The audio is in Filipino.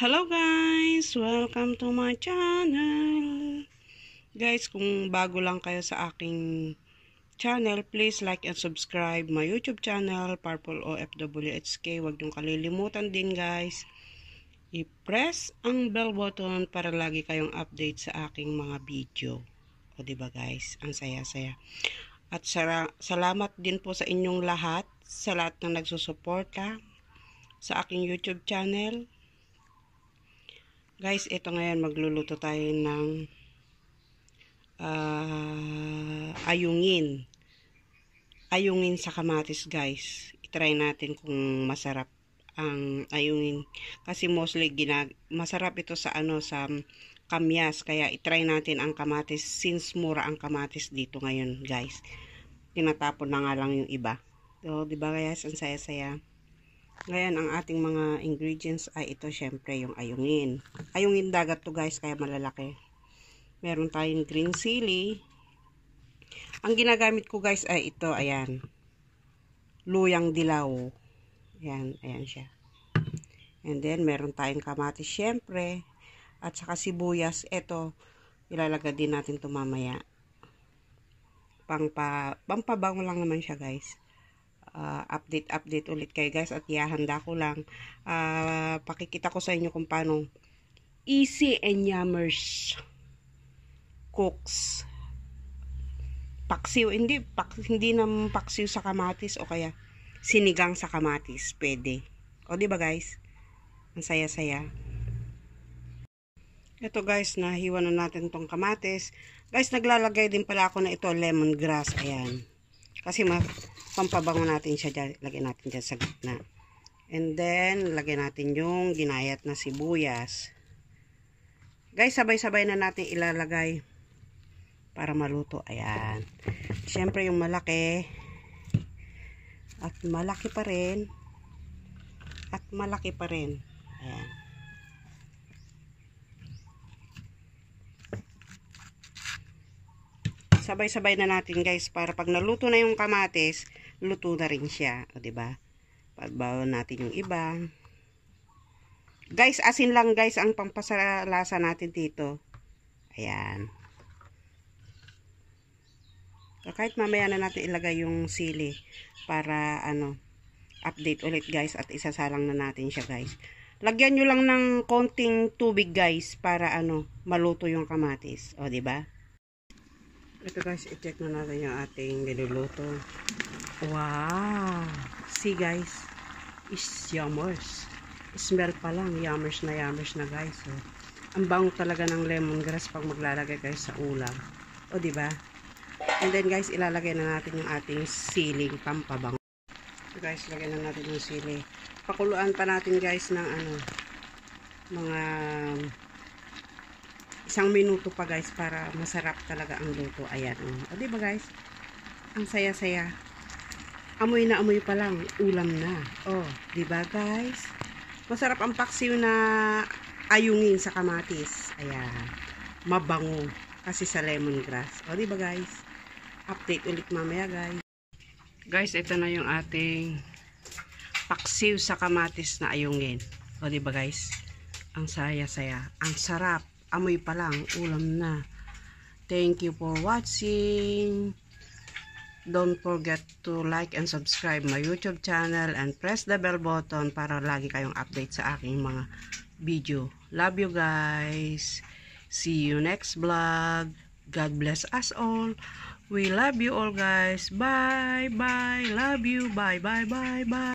Hello guys! Welcome to my channel! Guys, kung bago lang kayo sa aking channel, please like and subscribe my YouTube channel, Purple OFWHK. Huwag niyong kalilimutan din guys. I-press ang bell button para lagi kayong update sa aking mga video. O ba diba guys? Ang saya-saya. At salamat din po sa inyong lahat, sa lahat ng nagsusuporta sa aking YouTube channel Guys, ito ngayon magluluto tayo ng uh, ayungin. Ayungin sa kamatis, guys. I-try natin kung masarap ang ayungin. Kasi mostly ginag masarap ito sa ano sa kamyas. Kaya i-try natin ang kamatis since mura ang kamatis dito ngayon, guys. Tinatapon na nga lang yung iba. So, di ba guys, ang saya-saya. Ngayon, ang ating mga ingredients ay ito syempre yung ayungin. Ayungin dagat to guys, kaya malalaki. Meron tayong green chili. Ang ginagamit ko guys ay ito, ayan. Luyang dilaw. Ayan, ayan siya. And then, meron tayong kamatis syempre. At saka sibuyas, ito. Ilalagay din natin ito mamaya. Pang pa, pampabango lang naman siya guys uh, update update ulit kay guys at ihahanda ko lang uh, pakikita ko sa inyo kung paano easy and yammers cooks paksiw hindi pak, hindi nam paksiw sa kamatis o kaya sinigang sa kamatis pwede o di ba guys ang saya-saya ito guys nahiwa na natin tong kamatis guys naglalagay din pala ako na ito lemongrass ayan kasi pampabango natin siya dyan. Lagyan natin dyan sa gitna. And then, lagyan natin yung ginayat na sibuyas. Guys, sabay-sabay na natin ilalagay para maluto. Ayan. syempre yung malaki. At malaki pa rin. At malaki pa rin. Ayan. sabay-sabay na natin guys para pag naluto na yung kamatis, luto na rin siya, o ba? Diba? Pagbawa natin yung iba. Guys, asin lang guys ang pampasarasa natin dito. Ayan. Kahit mamaya na natin ilagay yung sili para ano, update ulit guys at isasalang na natin siya guys. Lagyan nyo lang ng konting tubig guys para ano, maluto yung kamatis. O, ba? Diba? Ito guys, i-check na natin yung ating niluluto. Wow! See guys, is yummers. Smell pa lang, yummers na yummers na guys. So, oh. Ang bango talaga ng lemongrass pag maglalagay guys sa ulam. O di ba? And then guys, ilalagay na natin yung ating siling pampabango. So guys, lagay na natin yung sili. Pakuluan pa natin guys ng ano, mga isang minuto pa guys para masarap talaga ang luto. Ayan. Oh. O, o diba guys? Ang saya-saya. Amoy na amoy pa lang. Ulam na. O, diba guys? Masarap ang paksiw na ayungin sa kamatis. Ayan. Mabango. Kasi sa lemongrass. O, diba guys? Update ulit mamaya guys. Guys, ito na yung ating paksiw sa kamatis na ayungin. O, diba guys? Ang saya-saya. Ang sarap amoy pa lang, ulam na. Thank you for watching. Don't forget to like and subscribe my YouTube channel and press the bell button para lagi kayong update sa aking mga video. Love you guys. See you next vlog. God bless us all. We love you all guys. Bye, bye. Love you. Bye, bye, bye, bye.